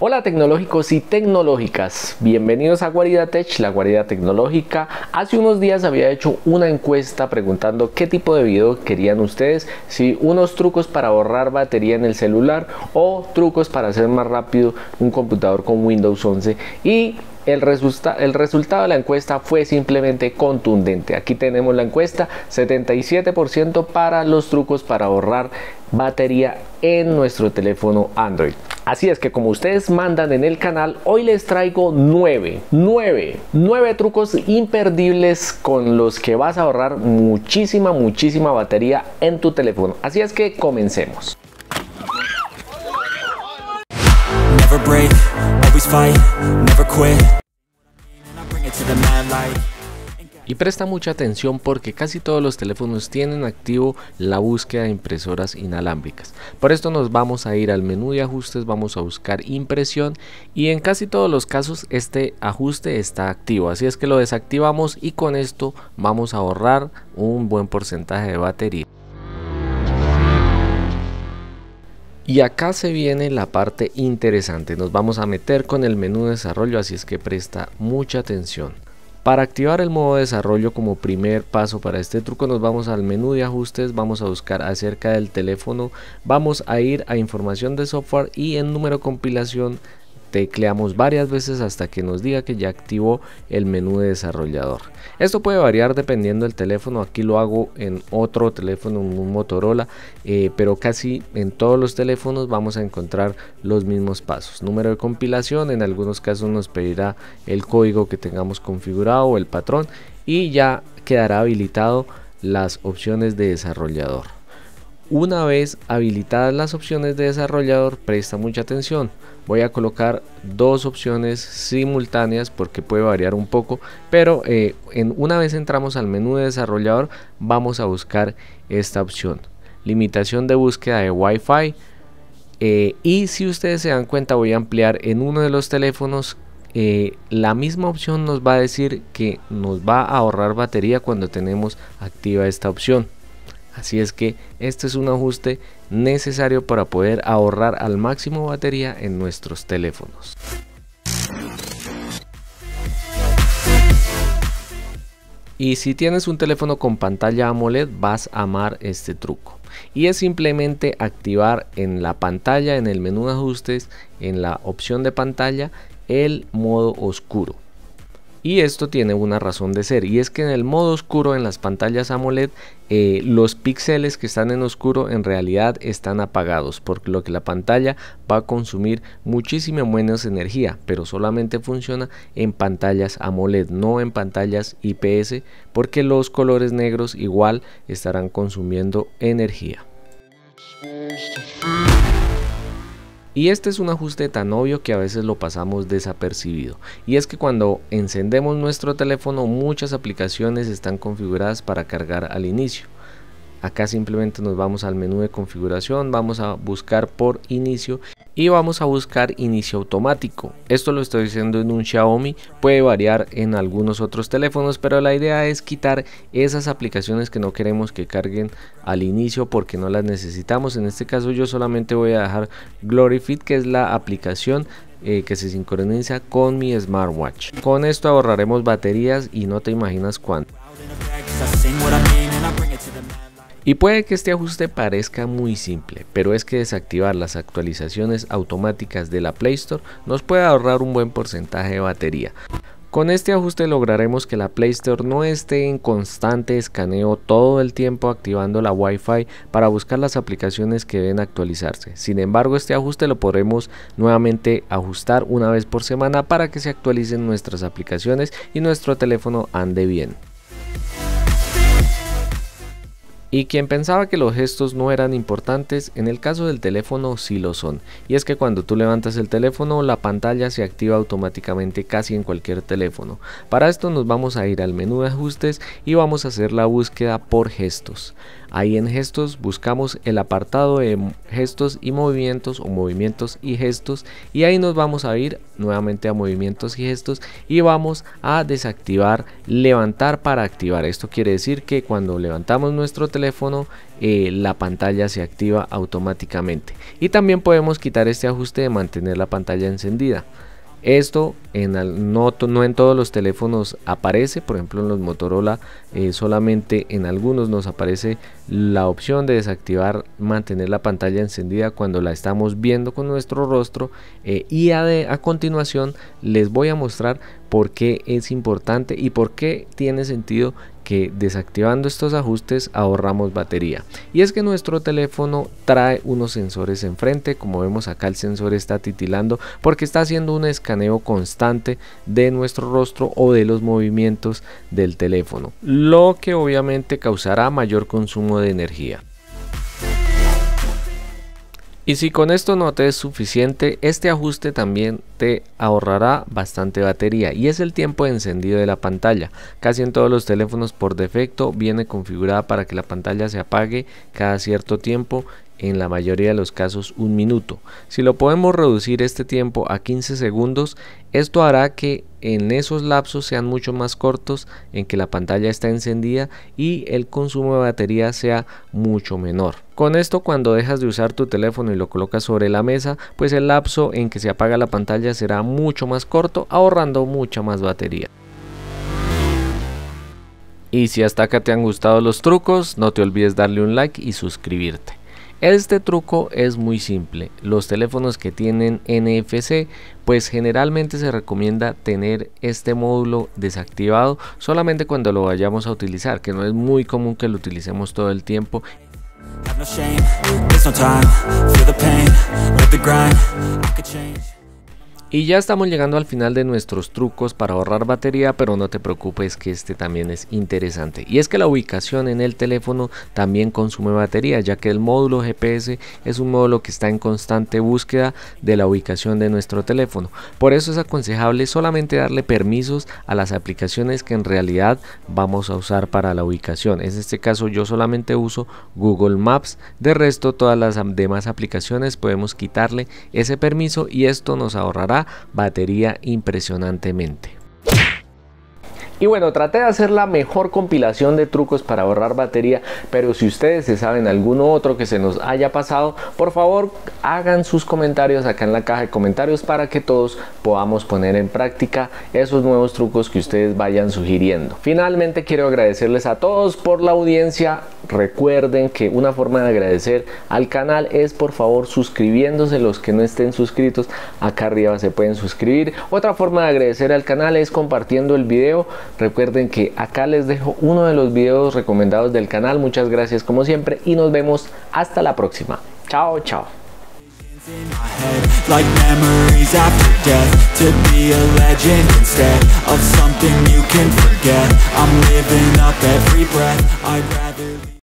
Hola tecnológicos y tecnológicas, bienvenidos a Guarida Tech, la guarida tecnológica. Hace unos días había hecho una encuesta preguntando qué tipo de video querían ustedes, si unos trucos para ahorrar batería en el celular o trucos para hacer más rápido un computador con Windows 11 y el, resulta el resultado de la encuesta fue simplemente contundente. Aquí tenemos la encuesta, 77% para los trucos para ahorrar batería en nuestro teléfono Android. Así es que como ustedes mandan en el canal, hoy les traigo 9, 9, 9 trucos imperdibles con los que vas a ahorrar muchísima, muchísima batería en tu teléfono. Así es que comencemos. Y presta mucha atención porque casi todos los teléfonos tienen activo la búsqueda de impresoras inalámbricas. Por esto nos vamos a ir al menú de ajustes, vamos a buscar impresión y en casi todos los casos este ajuste está activo. Así es que lo desactivamos y con esto vamos a ahorrar un buen porcentaje de batería. Y acá se viene la parte interesante, nos vamos a meter con el menú de desarrollo, así es que presta mucha atención. Para activar el modo de desarrollo como primer paso para este truco nos vamos al menú de ajustes, vamos a buscar acerca del teléfono, vamos a ir a información de software y en número compilación Tecleamos varias veces hasta que nos diga que ya activó el menú de desarrollador. Esto puede variar dependiendo del teléfono, aquí lo hago en otro teléfono, en un Motorola, eh, pero casi en todos los teléfonos vamos a encontrar los mismos pasos. Número de compilación, en algunos casos nos pedirá el código que tengamos configurado o el patrón y ya quedará habilitado las opciones de desarrollador. Una vez habilitadas las opciones de desarrollador, presta mucha atención. Voy a colocar dos opciones simultáneas porque puede variar un poco, pero eh, en, una vez entramos al menú de desarrollador, vamos a buscar esta opción. Limitación de búsqueda de Wi-Fi. Eh, y si ustedes se dan cuenta, voy a ampliar en uno de los teléfonos eh, la misma opción nos va a decir que nos va a ahorrar batería cuando tenemos activa esta opción. Así es que este es un ajuste necesario para poder ahorrar al máximo batería en nuestros teléfonos. Y si tienes un teléfono con pantalla AMOLED vas a amar este truco. Y es simplemente activar en la pantalla, en el menú de ajustes, en la opción de pantalla, el modo oscuro. Y esto tiene una razón de ser y es que en el modo oscuro en las pantallas AMOLED eh, los píxeles que están en oscuro en realidad están apagados por lo que la pantalla va a consumir muchísima menos energía pero solamente funciona en pantallas AMOLED no en pantallas IPS porque los colores negros igual estarán consumiendo energía. Y este es un ajuste tan obvio que a veces lo pasamos desapercibido. Y es que cuando encendemos nuestro teléfono muchas aplicaciones están configuradas para cargar al inicio. Acá simplemente nos vamos al menú de configuración, vamos a buscar por inicio y vamos a buscar inicio automático. Esto lo estoy diciendo en un Xiaomi, puede variar en algunos otros teléfonos, pero la idea es quitar esas aplicaciones que no queremos que carguen al inicio porque no las necesitamos. En este caso yo solamente voy a dejar GloryFit que es la aplicación eh, que se sincroniza con mi smartwatch. Con esto ahorraremos baterías y no te imaginas cuánto. Y puede que este ajuste parezca muy simple, pero es que desactivar las actualizaciones automáticas de la Play Store nos puede ahorrar un buen porcentaje de batería. Con este ajuste lograremos que la Play Store no esté en constante escaneo todo el tiempo activando la Wi-Fi para buscar las aplicaciones que deben actualizarse. Sin embargo, este ajuste lo podremos nuevamente ajustar una vez por semana para que se actualicen nuestras aplicaciones y nuestro teléfono ande bien. Y quien pensaba que los gestos no eran importantes, en el caso del teléfono sí lo son. Y es que cuando tú levantas el teléfono, la pantalla se activa automáticamente casi en cualquier teléfono. Para esto nos vamos a ir al menú de ajustes y vamos a hacer la búsqueda por gestos. Ahí en gestos buscamos el apartado de gestos y movimientos o movimientos y gestos y ahí nos vamos a ir nuevamente a movimientos y gestos y vamos a desactivar levantar para activar. Esto quiere decir que cuando levantamos nuestro teléfono teléfono eh, la pantalla se activa automáticamente. Y también podemos quitar este ajuste de mantener la pantalla encendida. Esto en no, en todos los teléfonos aparece, por ejemplo en los Motorola eh, solamente en algunos nos aparece la opción de desactivar mantener la pantalla encendida cuando la estamos viendo con nuestro rostro eh, y a continuación les voy a mostrar por qué es importante y por qué tiene sentido que desactivando estos ajustes ahorramos batería. Y es que nuestro teléfono trae unos sensores enfrente, como vemos acá el sensor está titilando porque está haciendo un escaneo constante de nuestro rostro o de los movimientos del teléfono, lo que obviamente causará mayor consumo de energía. Y si con esto no te es suficiente, este ajuste también te ahorrará bastante batería y es el tiempo de encendido de la pantalla. Casi en todos los teléfonos por defecto viene configurada para que la pantalla se apague cada cierto tiempo en la mayoría de los casos un minuto. Si lo podemos reducir este tiempo a 15 segundos, esto hará que en esos lapsos sean mucho más cortos en que la pantalla está encendida y el consumo de batería sea mucho menor. Con esto cuando dejas de usar tu teléfono y lo colocas sobre la mesa, pues el lapso en que se apaga la pantalla será mucho más corto, ahorrando mucha más batería. Y si hasta acá te han gustado los trucos, no te olvides darle un like y suscribirte. Este truco es muy simple. Los teléfonos que tienen NFC, pues generalmente se recomienda tener este módulo desactivado solamente cuando lo vayamos a utilizar, que no es muy común que lo utilicemos todo el tiempo. Y ya estamos llegando al final de nuestros trucos para ahorrar batería, pero no te preocupes que este también es interesante. Y es que la ubicación en el teléfono también consume batería, ya que el módulo GPS es un módulo que está en constante búsqueda de la ubicación de nuestro teléfono. Por eso es aconsejable solamente darle permisos a las aplicaciones que en realidad vamos a usar para la ubicación. En este caso yo solamente uso Google Maps, de resto todas las demás aplicaciones podemos quitarle ese permiso y esto nos ahorrará batería impresionantemente. Y bueno, traté de hacer la mejor compilación de trucos para ahorrar batería, pero si ustedes se saben alguno otro que se nos haya pasado, por favor hagan sus comentarios acá en la caja de comentarios para que todos podamos poner en práctica esos nuevos trucos que ustedes vayan sugiriendo. Finalmente quiero agradecerles a todos por la audiencia Recuerden que una forma de agradecer al canal es por favor suscribiéndose los que no estén suscritos. Acá arriba se pueden suscribir. Otra forma de agradecer al canal es compartiendo el video. Recuerden que acá les dejo uno de los videos recomendados del canal. Muchas gracias como siempre y nos vemos hasta la próxima. Chao, chao.